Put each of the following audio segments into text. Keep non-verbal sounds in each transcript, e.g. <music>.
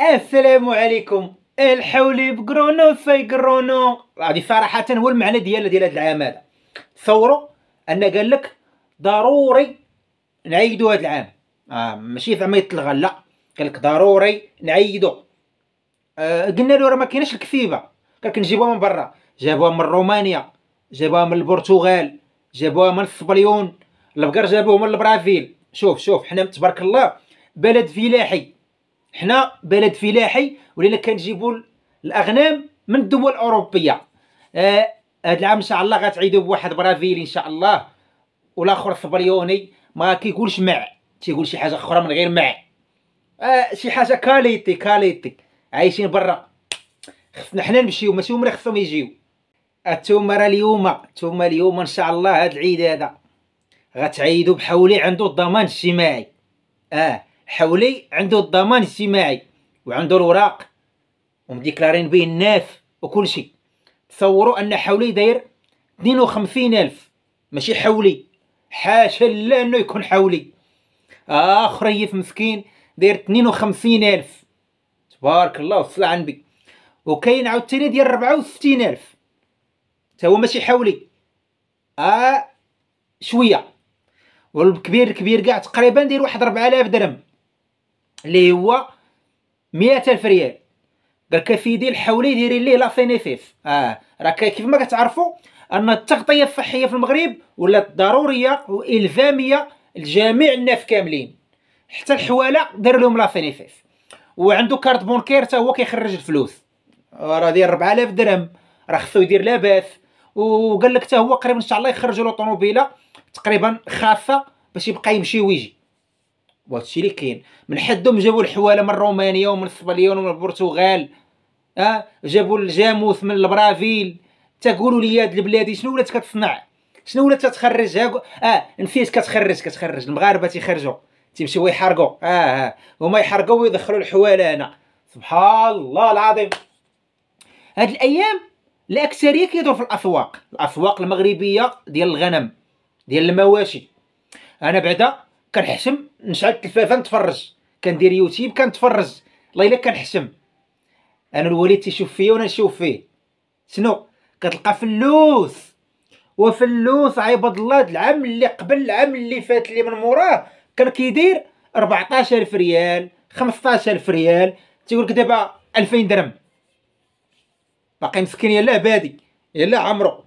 السلام عليكم الحولي بقرونو في قرونو هذه صراحة هو المعنى ديال ديال هاد العام هذا تصوروا ان قال لك ضروري نعيدو هاد العام آه ماشي زعما يتلغى لا قال لك ضروري نعيدو آه قلنا له راه ما كاينش الكثيبه قال لك نجيبوها من برا جابوها من رومانيا جابوها من البرتغال جابوها من السبليون البقر جابوه من البرازيل شوف شوف حنا تبارك الله بلد فلاحي حنا بلد فلاحي ولينا كنجيبوا الاغنام من الدول الاوروبيه آه هاد العام ان شاء الله غتعيدوا بواحد برازيلي ان شاء الله والاخر صبريوني ما كيقولش مع تيقول شي حاجه اخرى من غير مع آه شي حاجه كاليتي كاليتي عايشين برا خصنا حنا نمشيو ماشي هما خصهم يجيو انتوما راه اليوم انتوما اليوم ان شاء الله هاد العيد هذا غتعيدوا بحولي عنده الضمان الاجتماعي اه حولي عنده الضمان الاجتماعي وعنده الوراق ومديكلارين به الناف وكل شيء تصوروا ان حولي داير خمسين الف ماشي حولي حاشا لا انه يكون حولي اخر يف مسكين داير 52 الف تبارك الله وصل على النبي وكاين عاوتاني ديال 64 الف حتى هو ماشي حولي اه شويه والكبير الكبير كاع تقريبا داير واحد 4000 درهم اللي هو مئة ألف ريال قال كفيدي الحولي ديري ليه لا فين اف اه راك كيف ما كتعرفوا ان التغطيه الصحيه في المغرب ولات ضروريه والزاميه لجميع الناس كاملين حتى الحواله دار لهم لا فين اف اف وعنده كارت بونكير حتى هو كيخرج الفلوس راه داير 4000 درهم راه خصو يدير لاباس وقال لك حتى هو قريبا ان شاء الله يخرجوا له طوموبيله تقريبا خاصه باش يبقى يمشي ويجي الشيء اللي كاين من حدهم جابوا الحواله من رومانيا ومن الصبليون ومن البرتغال اه جابوا الجاموس من البرازيل تقولوا لي هاد البلاد شنو ولات كتصنع شنو ولات تتخرج اه نسيت كتخرج كتخرج المغاربه تيخرجوا تيمشيو يحرقوا اه, آه. هما يحرقوا ويدخلوا الحواله هنا سبحان الله العظيم هاد الايام الاكثريه كيدور في الاسواق الاسواق المغربيه ديال الغنم ديال المواشي انا بعدا كنحشم نشعل التلفازه نتفرج كندير يوتيوب كنتفرج الله الا كنحشم انا الوالد تيشوف فيا وانا نشوف فيه شنو كتلقى فلوس وفلوس عباد الله العام اللي قبل العام اللي فات اللي من موراه كان كيدير 14000 ريال 15000 ريال تيقول لك دابا 2000 درهم باقي مسكين يلا بادي يلا عمرو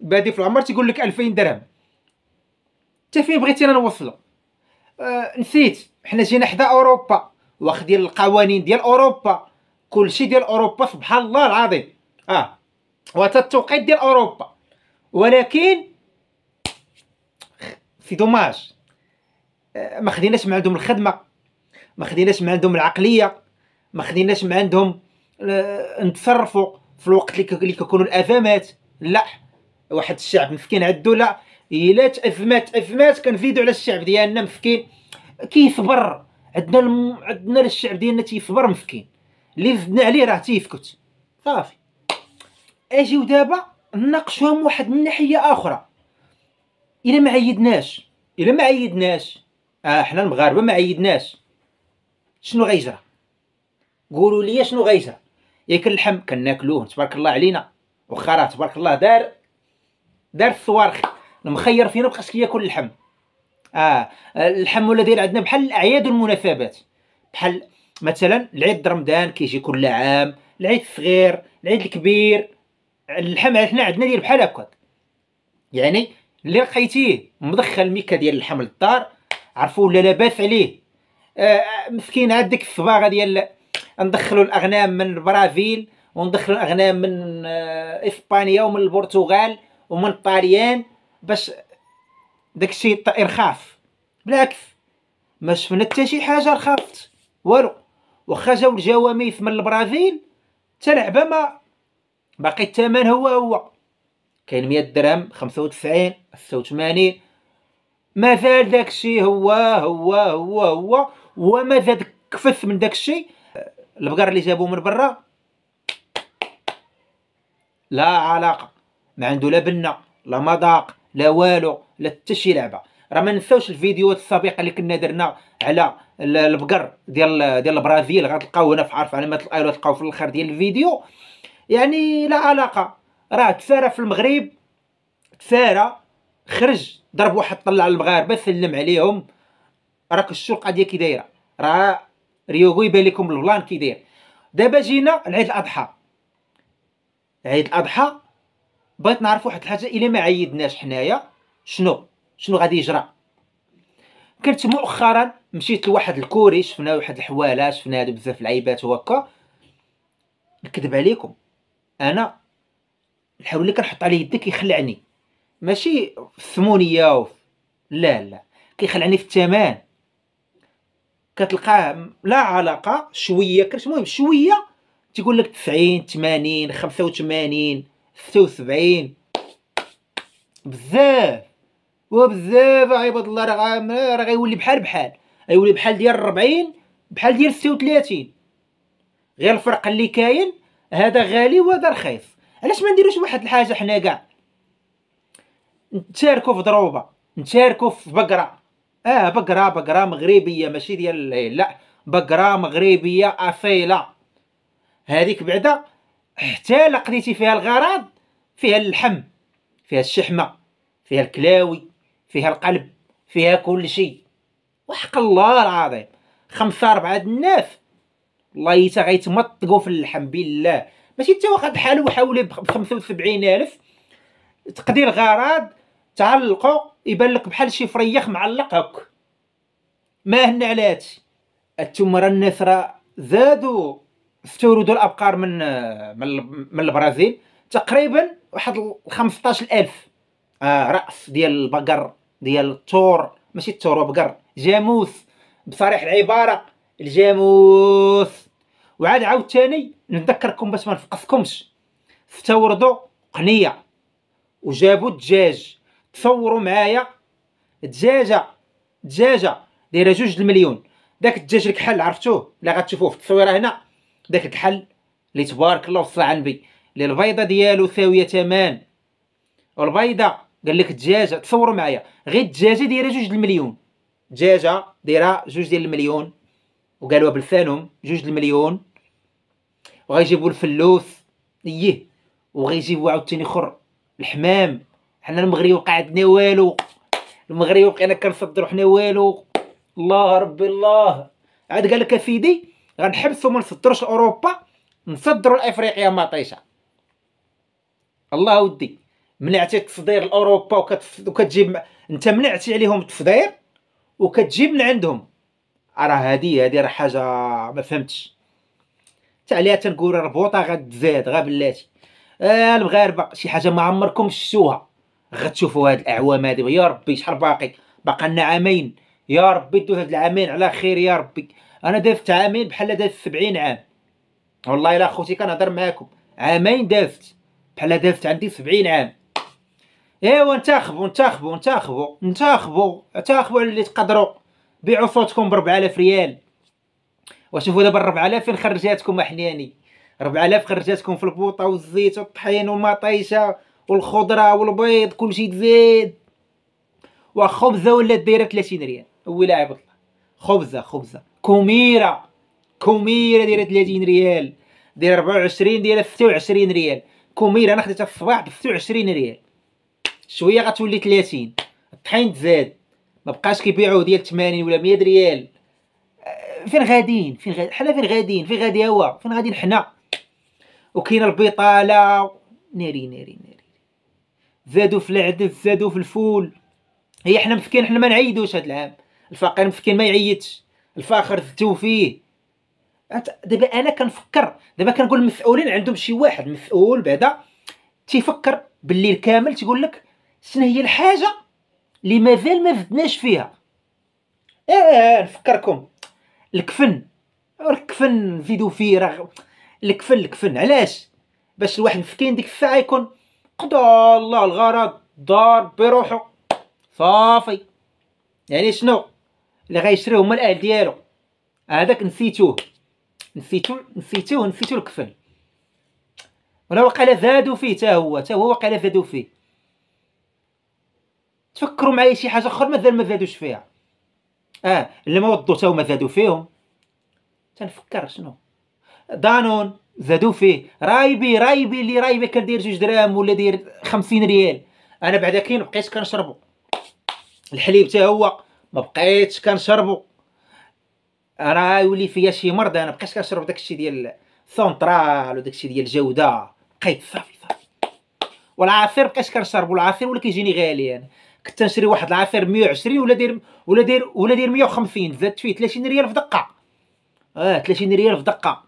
بادي في العمر تيقول لك 2000 درهم حتى فين بغيتي انا نوصلو آه، نسيت حنا جينا حدا اوروبا واخدين القوانين ديال اوروبا كلشي ديال اوروبا سبحان الله العظيم اه وحتى التوقيت ديال اوروبا ولكن في دوماج آه، ما خديناش من عندهم الخدمه ما خديناش من عندهم العقليه ما خديناش من عندهم آه، نتصرفوا في الوقت اللي كيكونوا الازمات لا واحد الشعب مسكين عندو لا الا تافمات تافمات كنفيدو على الشعب ديالنا مسكين كيصبر عندنا الم... عندنا الشعب ديالنا تيصبر مسكين اللي زدنا عليه راه تيسكت صافي اجيو دابا نناقشوهم واحد من ناحيه اخرى الا ما عيدناش الا ما عيدناش آه حنا المغاربه ما عيدناش شنو غيجرى قولوا لي شنو غيجرى ياك اللحم كناكلوه تبارك الله علينا وخا راه تبارك الله دار دار الصوارخ المخير نعم، فينا بقاش كياكل اللحم اه اللحم ولا داير عندنا بحال الاعياد والمناسبات بحال مثلا العيد رمضان كيجي كل عام العيد الصغير العيد الكبير اللحم حنا عندنا داير بحال هكاك يعني اللي لقيتيه مدخل ميكا ديال اللحم للدار عرفوا ولا لاباس عليه آه مسكين عاد ديك الصباغه ديال ندخلوا الاغنام من البرازيل وندخلوا الاغنام من آه اسبانيا ومن البرتغال ومن الطاليان باش داكشي الطائر خاف بالعكس ما شفنا حتى شي حاجه خافت والو واخا جاو الجواميس من البرازيل حتى لعبه ما باقي الثمن هو هو كاين 100 درهم 95 86 مازال داكشي هو هو هو هو وما زاد كفث من داكشي البقر اللي جابوه من برا لا علاقه ما عنده لا بنه لا مذاق لا والو لا حتى شي لعبه راه ما ننساوش الفيديوهات السابقه اللي كنا درنا على البقر ديال ديال البرازيل غتلقاوه هنا في عرف علامات الايرو تلقاوه في الاخر ديال الفيديو يعني لا علاقه راه تسارى في المغرب تسارى خرج ضرب واحد طلع المغاربه سلم عليهم راك الشو القضيه كي دايره راه ريوغو يبان لكم البلان كي داير دابا جينا لعيد الاضحى عيد الاضحى بغيت نعرف واحد الحاجه الا ما عيدناش حنايا شنو شنو غادي يجرى كنت مؤخرا مشيت لواحد الكوري شفنا واحد الحواله شفنا هادو بزاف العيبات وهكا نكذب عليكم انا الحول اللي كنحط عليه يدي كيخلعني ماشي في الثمونيه لا لا كيخلعني في الثمن كتلقاه لا علاقه شويه كرش المهم شويه تيقول لك 90 80 85 ستة وسبعين بزاف وبزاف عباد الله راه راه غيولي بحال بحال غيولي بحال ديال ربعين بحال ديال ستة وتلاتين غير الفرق اللي كاين هذا غالي وهذا رخيص علاش ما نديروش واحد الحاجه حنا كاع نتشاركوا في ضروبه نتشاركوا في بقره اه بقره بقره مغربيه ماشي ديال لا بقره مغربيه اصيله هذيك بعدا حتى لقنيتي فيها الغرض فيها اللحم فيها الشحمه فيها الكلاوي فيها القلب فيها كل شيء وحق الله العظيم خمسة أربعة الناس والله تا غيتمطقو في اللحم بالله ماشي تا واحد حالو بخمسة وسبعين ألف تقدير غراض تعلقو يبان لك بحال شي فريخ معلق هاك ما هنا على هادشي التمره الناس راه زادوا استوردوا الابقار من من البرازيل تقريبا واحد 15000 آه، راس ديال البقر ديال الثور ماشي الثور بقر جاموس بصريح العباره الجاموس وعاد عاوتاني نذكركم باش ما نفقصكمش استوردوا قنيه وجابوا الدجاج تصوروا معايا دجاجه دجاجه دايره جوج المليون داك الدجاج الكحل عرفتوه اللي غتشوفوه في التصويره هنا داك الكحل اللي تبارك الله وصل على النبي اللي البيضه ديالو ساويه ثمان والبيضه قال لك الدجاجه تصوروا معايا غير الدجاجه دايره جوج المليون دجاجه دايره جوج ديال المليون وقالوها بلسانهم جوج المليون وغيجيبوا الفلوس ايه وغيجيبوا عاوتاني اخر الحمام حنا المغرب وقع عندنا والو المغرب وقعنا كنصدروا حنا والو الله ربي الله عاد قال لك اسيدي غنحبسو ما نصدروش لاوروبا نصدرو لافريقيا مطيشه الله ودي منعتي التصدير لاوروبا وكتجيب انت منعتي عليهم التصدير وكتجيب من عندهم راه هادي هادي راه حاجه ما فهمتش حتى عليها تنقول ربوطه غتزاد غا بلاتي آه المغاربه شي حاجه ما عمركم شفتوها غتشوفوا هاد الاعوام هادي يا ربي شحال باقي باقى لنا عامين يا ربي دوز هاد العامين على خير يا ربي انا دافت عامين بحال دافت 70 عام والله الا خوتي كنهضر معاكم عامين دافت بحال دافت عندي 70 عام ايوا انتخبوا انتخبوا انتخبوا انتخبوا انتخبوا اللي تقدروا بيعوا صوتكم ب 4000 ريال وشوفوا دابا 4000 فين خرجاتكم احناني 4000 خرجاتكم في البوطه والزيت والطحين والمطيشه والخضره والبيض كلشي تزيد وخبزه ولا دايره 30 ريال ويلا عبد الله خبزه خبزه كوميرا كوميرا دايره 30 ريال دايره 24 دايره 26 ريال كوميرا انا خديتها في واحد ب 26 ريال شويه غتولي 30 الطحين تزاد ما بقاش كيبيعوه ديال 80 ولا 100 ريال آه، فين غاديين فين غادي حنا فين غاديين فين غادي هو فين غاديين حنا وكاينه البطاله ناري ناري ناري زادوا في العدس زادوا في الفول هي حنا مسكين حنا ما نعيدوش هاد العام الفقير مسكين ما يعيدش الفاخر فيه انت دابا انا كنفكر دابا كنقول المسؤولين عندهم شي واحد مسؤول بعدا تيفكر بالليل كامل تيقول لك شنو هي الحاجه اللي مازال ما زدناش فيها اه نفكركم الكفن الكفن نزيدو فيه راه الكفن الكفن علاش باش الواحد مسكين ديك الساعه يكون قضى الله الغرض دار بروحو صافي يعني شنو اللي غيشري هما الاهل ديالو هذاك نسيتوه نسيتو نسيتوه نسيتو الكفن ولا وقال زادوا فيه تا هو تا هو وقال زادوا فيه تفكروا معايا شي حاجه اخرى مازال ما زادوش فيها اه اللي ما وضوا تا هما زادوا فيهم تنفكر شنو دانون زادوا فيه رايبي رايبي اللي رايبي كدير جوج دراهم ولا داير خمسين ريال انا بعدا كاين بقيت كنشربو الحليب تا هو ما بقيتش كنشربو انا يولي فيا شي مرض انا مابقيتش كنشرب داكشي ديال الثونترال وداكشي ديال الجوده بقيت صافي صافي والعصير مابقيتش كنشربو العصير ولا كيجيني غالي انا كنت نشري واحد العصير 120 ولا داير ولا داير ولا داير 150 زادت فيه 30 ريال في دقه اه 30 ريال في دقه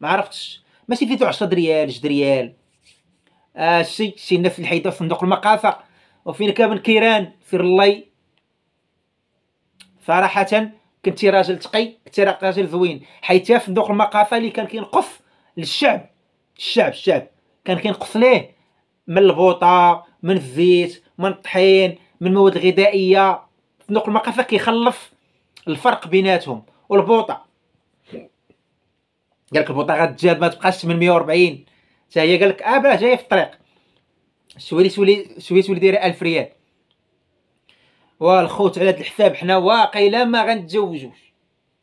ما عرفتش ماشي فيتو 10 ريال 10 ريال آه شي شي الناس اللي حيدوا صندوق المقاصه وفين كامل كيران سير الله صراحه كنتي راجل تقي كنتي راجل زوين حيت فندق المقافه اللي كان كينقص للشعب الشعب الشعب كان كينقص ليه من البوطه من الزيت من الطحين من المواد الغذائيه فندق المقافه كيخلف الفرق بيناتهم والبوطه قال لك البوطه غتجاب ما تبقاش 840 حتى هي قال لك اه باه جايه في الطريق شويه تولي شويه تولي دايره 1000 ريال والخوت على هذا الحساب حنا واقيلا ما غنتزوجوش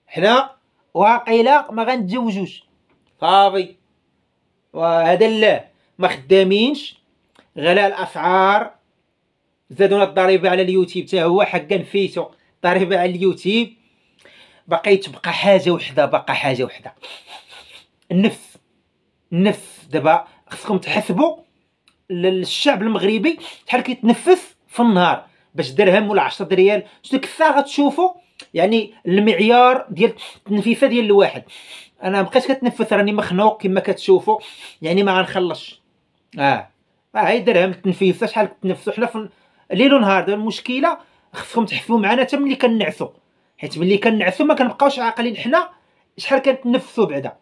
حنا واقيلا ما غنتزوجوش صافي وهذا لا ما خدامينش غلاء الاسعار زادونا الضريبه على اليوتيوب حتى هو حقا فيتو الضريبه على اليوتيوب باقي تبقى حاجه وحده باقا حاجه وحده النفس النفس دابا خصكم تحسبوا الشعب المغربي شحال كيتنفس في النهار باش درهم ولا 10 دريال شنو كفا غتشوفوا يعني المعيار ديال التنفيفه ديال الواحد انا مابقيتش كتنفس راني مخنوق كما كتشوفوا يعني ما غنخلصش اه اه هاي درهم التنفيسه شحال كتنفثوا حنا في ليل ونهار دابا المشكله خصكم تحفوا معنا حتى ملي كنعسوا حيت ملي كنعسوا ما كنبقاوش عاقلين حنا شحال كنتنفثوا بعدا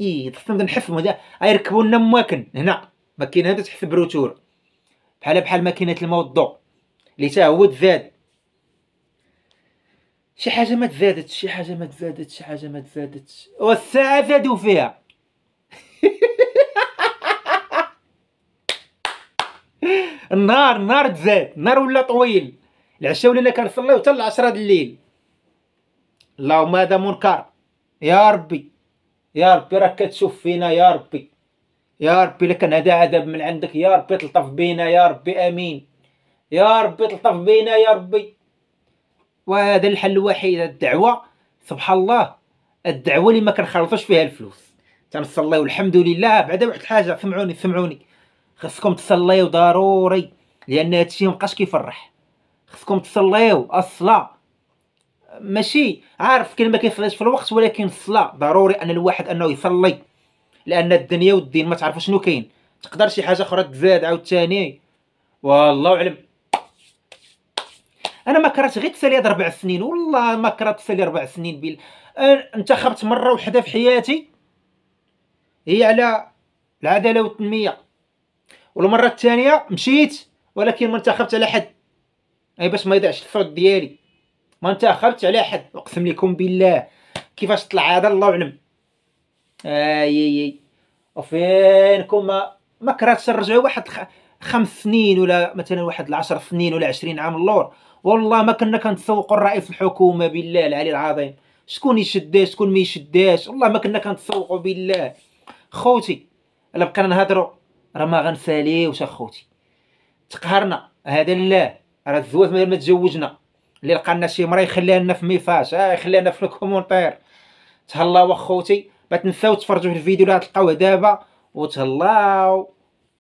اي خصنا نبدا نحفموا غيركبوا لنا مواكن هنا ماكينه تحف بروتور بحال بحال ماكينه الماء والضوء اللي تا هو تزاد شي حاجه ما تزادتش شي حاجه ما تزادتش شي حاجه ما تزادتش والساعه زادوا فيها <laughs> النهار النهار تزاد النهار ولا طويل العشاء ولينا كنصليو حتى العشرة د الليل اللهم هذا منكر يا ربي يا ربي راك كتشوف فينا يا ربي يا ربي لك هذا عذاب من عندك يا ربي تلطف بينا يا ربي امين يا ربي تلطف بينا يا ربي وهذا الحل الوحيد الدعوه سبحان الله الدعوه اللي ما كنخلطوش فيها الفلوس تنصليو الحمد لله بعدا واحد الحاجه سمعوني سمعوني خصكم تصليو ضروري لان هادشي مابقاش كيفرح خصكم تصليو الصلاه ماشي عارف كلمه كيصليش في الوقت ولكن الصلاه ضروري ان الواحد انه يصلي لان الدنيا والدين ما تعرفوش شنو كاين تقدر شي حاجه اخرى تزاد عاوتاني والله اعلم انا ما كرهت غير تسالي هاد ربع سنين والله ما كرهت تسالي ربع سنين بال انتخبت مره وحده في حياتي هي على العداله والتنميه والمره الثانيه مشيت ولكن ما انتخبت على حد اي باش ما يضيعش الصوت ديالي ما انتخبت على حد اقسم لكم بالله كيفاش طلع هذا الله اعلم اي اي, اي. وفينكم ما كرهتش نرجعوا واحد خمس سنين ولا مثلا واحد العشر سنين ولا عشرين عام اللور والله ما كنا كنتسوقوا الرئيس الحكومه بالله العلي العظيم شكون يشداش شكون ما يشداش والله ما كنا كنتسوقوا بالله خوتي الا بقينا نهضروا راه ما غنساليوش اخوتي تقهرنا هذا لا راه الزواج ما تزوجنا اللي لقانا شي مرا يخليها لنا في ميفاش اه يخليها لنا في الكومونتير تهلاو اخوتي ما تنساو تفرجوا في الفيديو اللي غتلقاوه دابا وتهلاو